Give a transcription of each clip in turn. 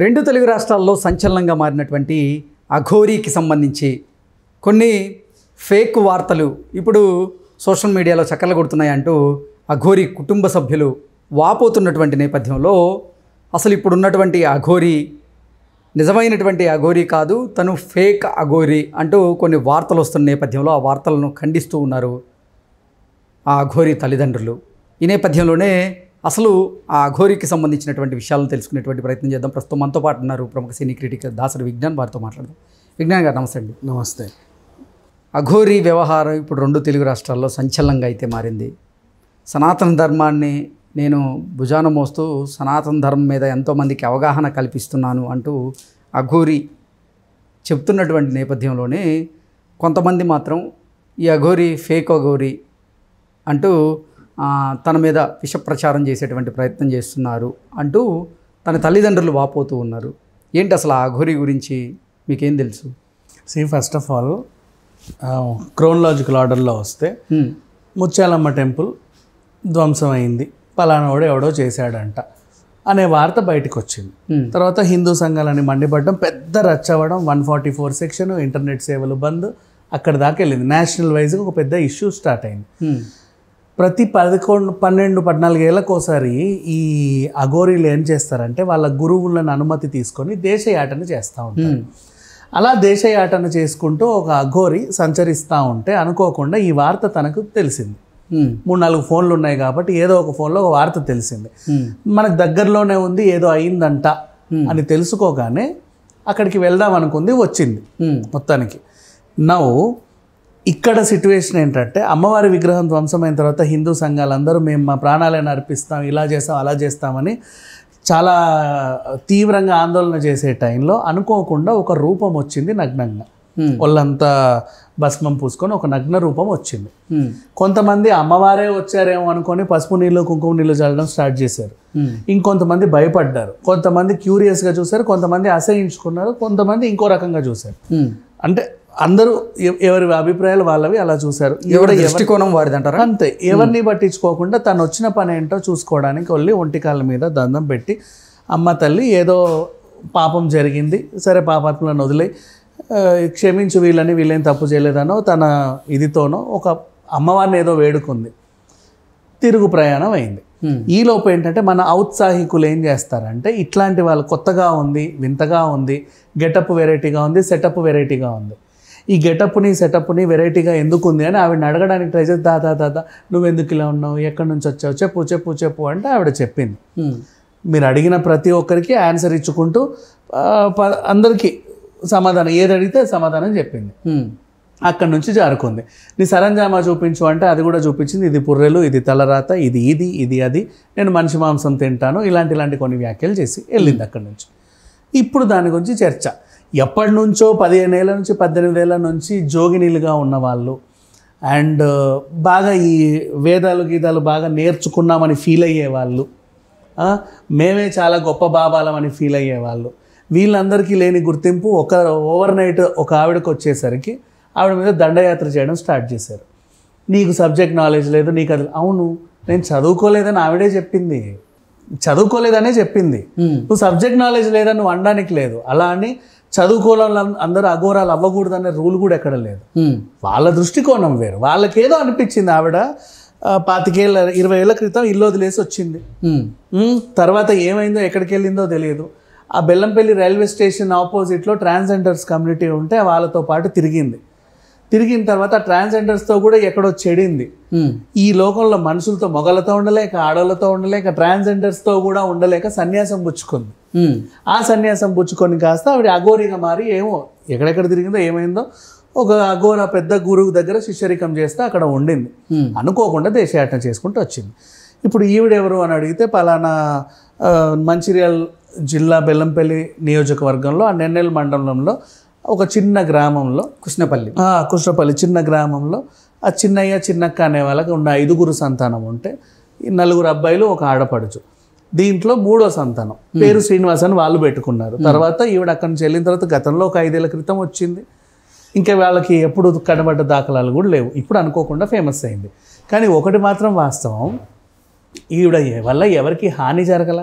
రెండు తెలుగు రాష్ట్రాల్లో సంచలనంగా మారినటువంటి అఘోరీకి సంబంధించి కొన్ని ఫేక్ వార్తలు ఇప్పుడు సోషల్ మీడియాలో చక్కర్లు కొడుతున్నాయంటూ అఘోరి కుటుంబ సభ్యులు వాపోతున్నటువంటి నేపథ్యంలో అసలు ఇప్పుడున్నటువంటి అఘోరి నిజమైనటువంటి అఘోరి కాదు తను ఫేక్ అఘోరి అంటూ కొన్ని వార్తలు వస్తున్న నేపథ్యంలో ఆ వార్తలను ఖండిస్తూ ఉన్నారు ఆ అఘోరి తల్లిదండ్రులు ఈ నేపథ్యంలోనే అసలు ఆ అఘోరికి సంబంధించినటువంటి విషయాలను తెలుసుకునేటువంటి ప్రయత్నం చేద్దాం ప్రస్తుతం మనతో పాటు ఉన్నారు ప్రముఖ సినీ క్రిటిక్ దాసరి విజ్ఞాన్ వారితో మాట్లాడదాం విజ్ఞాన్ గారు నమస్తే అండి నమస్తే అఘోరి వ్యవహారం ఇప్పుడు రెండు తెలుగు రాష్ట్రాల్లో సంచలనంగా అయితే మారింది సనాతన ధర్మాన్ని నేను భుజాన మోస్తూ సనాతన ధర్మం మీద ఎంతోమందికి అవగాహన కల్పిస్తున్నాను అంటూ అఘోరి చెప్తున్నటువంటి నేపథ్యంలోనే కొంతమంది మాత్రం ఈ అఘోరి ఫేక్ అఘోరి అంటూ తన మీద విష ప్రచారం చేసేటువంటి ప్రయత్నం చేస్తున్నారు అంటూ తన తల్లిదండ్రులు వాపోతూ ఉన్నారు ఏంటి అసలు ఆ ఘోరి గురించి మీకేం తెలుసు see first of all chronological ఆర్డర్లో వస్తే ముత్యాలమ్మ టెంపుల్ ధ్వంసం అయింది పలానాడు ఎవడో చేశాడంట అనే వార్త బయటకు వచ్చింది తర్వాత హిందూ సంఘాలని మండిపడడం పెద్ద రచ్చవడం one forty four section internet సేవలు బంద్ అక్కడ దాకా వెళ్ళింది నేషనల్ వైజ్గా ఒక పెద్ద ఇష్యూ స్టార్ట్ అయింది ప్రతి పదకొండు పన్నెండు పద్నాలుగేళ్ళకోసారి ఒకసారి ఈ అఘోరీలు ఏం చేస్తారంటే వాళ్ళ గురువులను అనుమతి తీసుకొని దేశయాటన చేస్తూ ఉంటారు అలా దేశయాటన చేసుకుంటూ ఒక అఘోరి సంచరిస్తూ ఉంటే అనుకోకుండా ఈ వార్త తనకు తెలిసింది మూడు నాలుగు ఫోన్లు ఉన్నాయి కాబట్టి ఏదో ఒక ఫోన్లో ఒక వార్త తెలిసింది మనకు దగ్గరలోనే ఉంది ఏదో అయిందంట అని తెలుసుకోగానే అక్కడికి వెళ్దాం అనుకుంది వచ్చింది మొత్తానికి నవ్వు ఇక్కడ సిట్యువేషన్ ఏంటంటే అమ్మవారి విగ్రహం ధ్వంసమైన తర్వాత హిందూ సంఘాలందరూ మేము మా ప్రాణాలను అర్పిస్తాం ఇలా చేస్తాం అలా చేస్తామని చాలా తీవ్రంగా ఆందోళన చేసే టైంలో అనుకోకుండా ఒక రూపం వచ్చింది నగ్నంగా వాళ్ళంతా భస్మం పూసుకొని ఒక నగ్న రూపం వచ్చింది కొంతమంది అమ్మవారే వచ్చారేమో అనుకొని పసుపు నీళ్ళు కుంకుమ నీళ్ళు చల్లడం స్టార్ట్ చేశారు ఇంకొంతమంది భయపడ్డారు కొంతమంది క్యూరియస్గా చూశారు కొంతమంది అసహించుకున్నారు కొంతమంది ఇంకో రకంగా చూశారు అంటే అందరూ ఎవరి అభిప్రాయాలు వాళ్ళవి అలా చూశారు దృష్టికోణం వారిది అంటారు అంతే ఎవరిని పట్టించుకోకుండా తను వచ్చిన పని ఏంటో చూసుకోవడానికి వెళ్ళి ఒంటికాళ్ళ మీద దందం పెట్టి అమ్మ తల్లి ఏదో పాపం జరిగింది సరే పాపాత్మలను వదిలే క్షమించు వీళ్ళని వీళ్ళేం తప్పు చేయలేదనో తన ఇదితోనో ఒక అమ్మవారిని ఏదో వేడుకుంది తిరుగు ప్రయాణం అయింది ఈలోపు ఏంటంటే మన ఔత్సాహికులు ఏం చేస్తారంటే ఇట్లాంటి వాళ్ళు కొత్తగా ఉంది వింతగా ఉంది గెటప్ వెరైటీగా ఉంది సెటప్ వెరైటీగా ఉంది ఈ గెటప్ని సెటప్ని వెరైటీగా ఎందుకు ఉంది అని ఆవిడని అడగడానికి ట్రై చేసి దాదా దాదా నువ్వు ఎందుకు ఇలా ఉన్నావు ఎక్కడి నుంచి వచ్చావు చెప్పు చెప్పు చెప్పు అంటే ఆవిడ చెప్పింది మీరు అడిగిన ప్రతి ఒక్కరికి ఆన్సర్ ఇచ్చుకుంటూ అందరికీ సమాధానం ఏది అడిగితే సమాధానం చెప్పింది అక్కడి నుంచి జారుకుంది నీ సరంజామా చూపించు అంటే అది కూడా చూపించింది ఇది పుర్రెలు ఇది తలరాత ఇది ఇది ఇది అది నేను మనిషి మాంసం తింటాను ఇలాంటి ఇలాంటి కొన్ని వ్యాఖ్యలు చేసి వెళ్ళింది అక్కడి నుంచి ఇప్పుడు దాని గురించి చర్చ ఎప్పటి నుంచో పదిహేను ఏళ్ళ నుంచి పద్దెనిమిది ఏళ్ళ నుంచి జోగినీలుగా ఉన్నవాళ్ళు అండ్ బాగా ఈ వేదాలు గీతాలు బాగా నేర్చుకున్నామని ఫీల్ అయ్యేవాళ్ళు మేమే చాలా గొప్ప బాబాలమని ఫీల్ అయ్యేవాళ్ళు వీళ్ళందరికీ లేని గుర్తింపు ఒక ఓవర్ నైట్ ఒక ఆవిడకు వచ్చేసరికి ఆవిడ మీద దండయాత్ర చేయడం స్టార్ట్ చేశారు నీకు సబ్జెక్ట్ నాలెడ్జ్ లేదు నీకు అది అవును నేను చదువుకోలేదని ఆవిడే చెప్పింది చదువుకోలేదనే చెప్పింది నువ్వు సబ్జెక్ట్ నాలెడ్జ్ లేదని నువ్వు అనడానికి లేదు అలా అని చదువుకోవాలని అందరూ అఘోరాలు అవ్వకూడదనే రూల్ కూడా ఎక్కడ లేదు వాళ్ళ దృష్టికోణం వేరు వాళ్ళకేదో అనిపించింది ఆవిడ పాతికేళ్ళ ఇరవై ఏళ్ళ క్రితం ఇల్లు వదిలేసి వచ్చింది తర్వాత ఏమైందో ఎక్కడికి వెళ్ళిందో తెలియదు ఆ బెల్లంపల్లి రైల్వే స్టేషన్ ఆపోజిట్లో ట్రాన్స్జెండర్స్ కమ్యూనిటీ ఉంటే వాళ్ళతో పాటు తిరిగింది తిరిగిన తర్వాత ట్రాన్స్జెండర్స్తో కూడా ఎక్కడో చెడింది ఈ లోకంలో మనుషులతో మొగలతో ఉండలేక ఆడలతో ఉండలేక ట్రాన్స్జెండర్స్తో కూడా ఉండలేక సన్యాసం పుచ్చుకుంది ఆ సన్యాసం పుచ్చుకొని కాస్త ఆవిడ అఘోరిగా మారి ఏమో ఎక్కడెక్కడ తిరిగిందో ఏమైందో ఒక అఘోర పెద్ద గురువు దగ్గర శిష్యరికం చేస్తే అక్కడ ఉండింది అనుకోకుండా దేశయాటన చేసుకుంటూ వచ్చింది ఇప్పుడు ఈవిడెవరు అని అడిగితే పలానా మంచిర్యాల జిల్లా బెల్లంపల్లి నియోజకవర్గంలో ఆ నెన్నెల్ మండలంలో ఒక చిన్న గ్రామంలో కృష్ణపల్లి కృష్ణపల్లి చిన్న గ్రామంలో ఆ చిన్నయ్య చిన్నక్క అనే వాళ్ళకి ఉన్న ఐదుగురు సంతానం ఉంటే ఈ నలుగురు అబ్బాయిలు ఒక ఆడపడుచు దీంట్లో మూడో సంతానం పేరు శ్రీనివాస్ అని వాళ్ళు పెట్టుకున్నారు తర్వాత ఈవిడ అక్కడ నుంచి వెళ్ళిన తర్వాత గతంలో ఒక ఐదేళ్ల క్రితం వచ్చింది ఇంకా వాళ్ళకి ఎప్పుడు కనబడ్డ దాఖలాలు కూడా లేవు ఇప్పుడు అనుకోకుండా ఫేమస్ అయింది కానీ ఒకటి మాత్రం వాస్తవం ఈవిడ వల్ల ఎవరికి హాని జరగల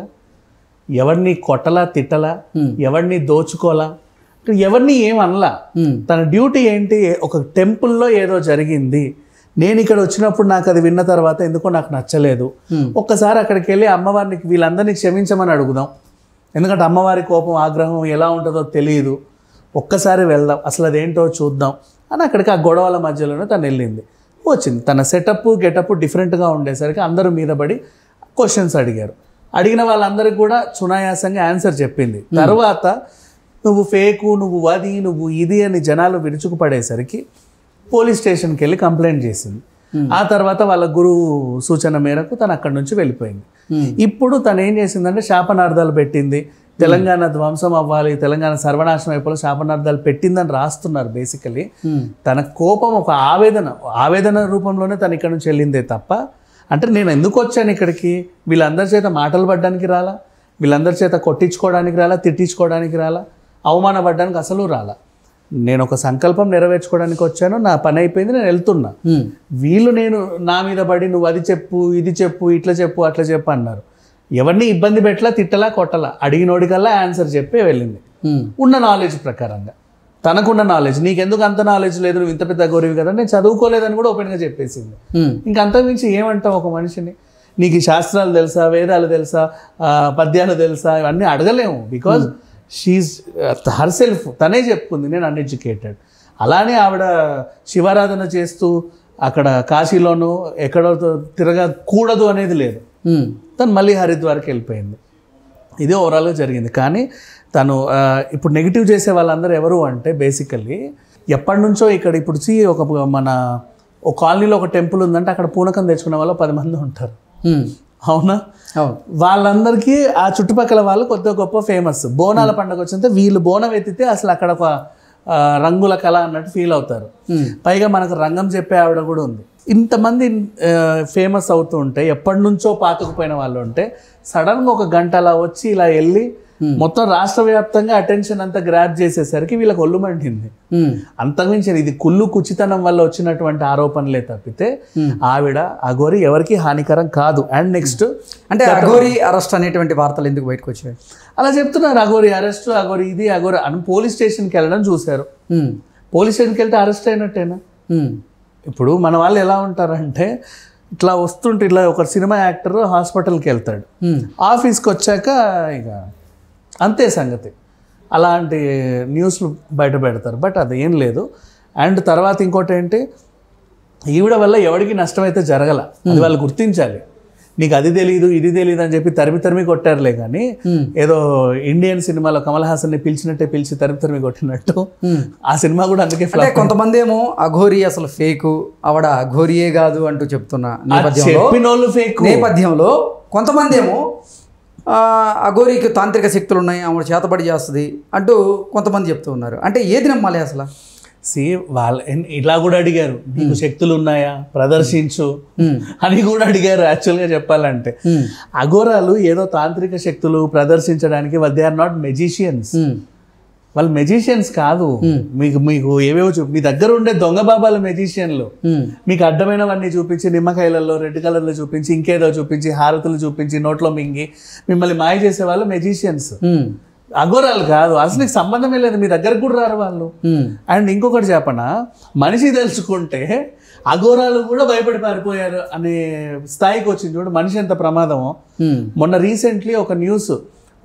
ఎవరిని కొట్టలా తిట్టలా ఎవరిని దోచుకోలా ఎవరిని ఏం అనలా తన డ్యూటీ ఏంటి ఒక టెంపుల్లో ఏదో జరిగింది నేను ఇక్కడ వచ్చినప్పుడు నాకు అది విన్న తర్వాత ఎందుకో నాకు నచ్చలేదు hmm. ఒక్కసారి అక్కడికి వెళ్ళి అమ్మవారిని వీళ్ళందరినీ క్షమించమని అడుగుదాం ఎందుకంటే అమ్మవారి కోపం ఆగ్రహం ఎలా ఉంటుందో తెలియదు ఒక్కసారి వెళ్దాం అసలు అదేంటో చూద్దాం అని అక్కడికి ఆ గొడవల మధ్యలోనే తను వెళ్ళింది వచ్చింది తన సెటప్ గెటప్ డిఫరెంట్గా ఉండేసరికి అందరూ మీద పడి క్వశ్చన్స్ అడిగారు అడిగిన వాళ్ళందరికీ కూడా సునాయాసంగా ఆన్సర్ చెప్పింది hmm. తర్వాత నువ్వు ఫేకు నువ్వు అది నువ్వు ఇది అని జనాలు విరుచుకు పడేసరికి పోలీస్ స్టేషన్కి వెళ్ళి కంప్లైంట్ చేసింది hmm. ఆ తర్వాత వాళ్ళ గురువు సూచన మేరకు తను అక్కడి నుంచి వెళ్ళిపోయింది hmm. ఇప్పుడు తను ఏం చేసిందంటే శాపనార్థాలు పెట్టింది hmm. తెలంగాణ ధ్వంసం అవ్వాలి తెలంగాణ సర్వనాశనం అయిపోయి శాపనార్థాలు పెట్టిందని రాస్తున్నారు బేసికలీ తన కోపం ఒక ఆవేదన ఆవేదన రూపంలోనే తను ఇక్కడ నుంచి వెళ్ళిందే తప్ప అంటే నేను ఎందుకు వచ్చాను ఇక్కడికి వీళ్ళందరి చేత మాటలు పడడానికి రాలా వీళ్ళందరి చేత కొట్టించుకోవడానికి రాలా తిట్టించుకోవడానికి రాలా అవమానపడ్డానికి అసలు రాలా నేను ఒక సంకల్పం నెరవేర్చుకోవడానికి వచ్చాను నా పని అయిపోయింది నేను వెళ్తున్నా వీళ్ళు నేను నా మీద పడి నువ్వు అది చెప్పు ఇది చెప్పు ఇట్లా చెప్పు అట్లా చెప్పు అన్నారు ఎవరిని ఇబ్బంది పెట్టలా తిట్టలా కొట్టలా అడిగినోడికల్లా ఆన్సర్ చెప్పే వెళ్ళింది ఉన్న నాలెడ్జ్ ప్రకారంగా తనకున్న నాలెడ్జ్ నీకెందుకు అంత నాలెడ్జ్ లేదు నువ్వు ఇంత పెద్ద గౌరవి కదా నేను చదువుకోలేదని కూడా ఓపెన్గా చెప్పేసింది ఇంకంత మించి ఏమంటావు ఒక మనిషిని నీకు శాస్త్రాలు తెలుసా వేదాలు తెలుసా పద్యాలు తెలుసా ఇవన్నీ అడగలేము బికాజ్ షీఈ్ హర్ సెల్ఫ్ తనే చెప్పుకుంది నేను అన్ఎడ్యుకేటెడ్ అలానే ఆవిడ శివారాధన చేస్తూ అక్కడ కాశీలోనూ ఎక్కడో తిరగకూడదు అనేది లేదు hmm. తను మళ్ళీ హరిద్వార్కి వెళ్ళిపోయింది ఇదే ఓవరాల్గా జరిగింది కానీ తను ఇప్పుడు నెగిటివ్ చేసే వాళ్ళందరూ ఎవరు అంటే బేసికల్లీ ఎప్పటి నుంచో ఇక్కడ ఇప్పుడు సి ఒక మన ఒక కాలనీలో ఒక టెంపుల్ ఉందంటే అక్కడ పూనకం తెచ్చుకునే వాళ్ళు పది మంది ఉంటారు hmm. అవునా వాళ్ళందరికీ ఆ చుట్టుపక్కల వాళ్ళు కొత్త గొప్ప ఫేమస్ బోనాల పండుగ వచ్చింటే వీళ్ళు బోనం ఎత్తితే అసలు అక్కడ ఒక రంగుల కళ అన్నట్టు ఫీల్ అవుతారు పైగా మనకు రంగం చెప్పే ఆవిడ కూడా ఉంది ఇంతమంది ఫేమస్ అవుతూ ఉంటే ఎప్పటి నుంచో పాతకుపోయిన వాళ్ళు ఉంటే సడన్గా ఒక గంట అలా వచ్చి ఇలా వెళ్ళి Hmm. మొత్తం రాష్ట్ర వ్యాప్తంగా అటెన్షన్ అంతా గ్రాప్ చేసేసరికి వీళ్ళకి ఒళ్ళు మండింది hmm. అంతకుమించి ఇది కుళ్ళు కుచితనం వల్ల వచ్చినటువంటి ఆరోపణలే తప్పితే hmm. ఆవిడ అఘోరి ఎవరికి హానికరం కాదు అండ్ నెక్స్ట్ అంటే అఘోరి అరెస్ట్ అనేటువంటి వార్తలు ఎందుకు బయటకు వచ్చాయి అలా చెప్తున్నారు అఘోరి అరెస్ట్ అఘోరి ఇది అఘోరి అని పోలీస్ స్టేషన్కి వెళ్ళడం చూశారు పోలీస్ స్టేషన్కి వెళ్తే అరెస్ట్ అయినట్టేనా ఇప్పుడు మన వాళ్ళు ఎలా ఉంటారంటే ఇట్లా వస్తుంటే ఇట్లా ఒక సినిమా యాక్టర్ హాస్పిటల్కి వెళ్తాడు ఆఫీస్కి వచ్చాక ఇక అంతే సంగతి అలాంటి న్యూస్లు బయట పెడతారు బట్ అది ఏం లేదు అండ్ తర్వాత ఇంకోటి ఏంటి ఈవిడ వల్ల ఎవరికి నష్టం అయితే జరగల అది వాళ్ళు గుర్తించాలి నీకు అది తెలియదు ఇది తెలియదు అని చెప్పి తరిమి తరిమి కొట్టారులే కానీ ఏదో ఇండియన్ సినిమాలో కమల్ హాసన్ ని పిలిచినట్టే పిలిచి తరిమి తరిమి కొట్టినట్టు ఆ సినిమా కూడా అందుకే ఫ్లాప్ కొంతమంది ఏమో అఘోరి అసలు ఫేక్ ఆవిడ అఘోరియే కాదు అంటూ చెప్తున్నా నేపథ్యంలో ఫేక్ నేపథ్యంలో కొంతమంది ఏమో అఘోరికి తాంత్రిక శక్తులు ఉన్నాయి ఆమె చేతబడి చేస్తుంది అంటూ కొంతమంది చెప్తూ ఉన్నారు అంటే ఏది నమ్మాలి అసలు సీ వాళ్ళ ఇలా కూడా అడిగారు నీకు శక్తులు ఉన్నాయా ప్రదర్శించు అని కూడా అడిగారు యాక్చువల్గా చెప్పాలంటే అఘోరాలు ఏదో తాంత్రిక శక్తులు ప్రదర్శించడానికి దే ఆర్ నాట్ మెజిషియన్స్ వాళ్ళు మెజిషియన్స్ కాదు మీకు మీకు ఏవేవో చూపి మీ దగ్గర ఉండే దొంగ బాబాల మెజిషియన్లు మీకు అడ్డమైనవన్నీ చూపించి నిమ్మకాయలలో రెడ్ కలర్లో చూపించి ఇంకేదో చూపించి హారతులు చూపించి నోట్లో మింగి మిమ్మల్ని మాయ చేసే వాళ్ళు మెజిషియన్స్ అఘోరాలు కాదు అసలు నీకు సంబంధమే లేదు మీ దగ్గర కూడా రారు వాళ్ళు అండ్ ఇంకొకటి చెప్పనా మనిషి తెలుసుకుంటే అఘోరాలు కూడా భయపడి పారిపోయారు అనే స్థాయికి వచ్చింది చూడు మనిషి ఎంత ప్రమాదమో మొన్న రీసెంట్లీ ఒక న్యూస్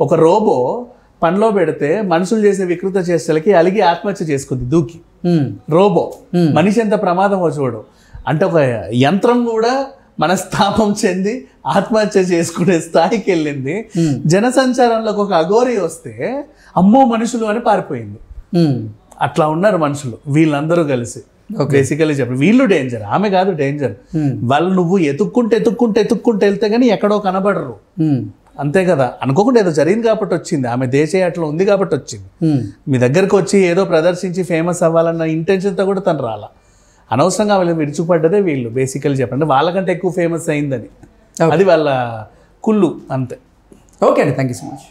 ఒక రోబో పనిలో పెడితే మనుషులు చేసే వికృత చేష్టలకి అలిగి ఆత్మహత్య చేసుకుంది దూకి రోబో మనిషి ఎంత ప్రమాదమో చూడు అంటే ఒక యంత్రం కూడా మనస్తాపం చెంది ఆత్మహత్య చేసుకునే స్థాయికి వెళ్ళింది జనసంచారంలోకి ఒక అఘోరి వస్తే అమ్మో మనుషులు అని పారిపోయింది అట్లా ఉన్నారు మనుషులు వీళ్ళందరూ కలిసి బేసికలీ చెప్పి వీళ్ళు డేంజర్ ఆమె కాదు డేంజర్ వాళ్ళు నువ్వు ఎతుక్కుంటే ఎతుక్కుంటే ఎతుక్కుంటే వెళ్తే కానీ ఎక్కడో కనబడరు అంతే కదా అనుకోకుండా ఏదో జరిగింది కాబట్టి వచ్చింది ఆమె దేశీయ అట్లా ఉంది కాబట్టి వచ్చింది మీ దగ్గరకు వచ్చి ఏదో ప్రదర్శించి ఫేమస్ అవ్వాలన్న ఇంటెన్షన్తో కూడా తను రాల అనవసరంగా వాళ్ళు విరుచుపడ్డదే వీళ్ళు బేసికలీ చెప్పండి వాళ్ళకంటే ఎక్కువ ఫేమస్ అయిందని అది వాళ్ళ కుళ్ళు అంతే ఓకే అండి థ్యాంక్ యూ సో మచ్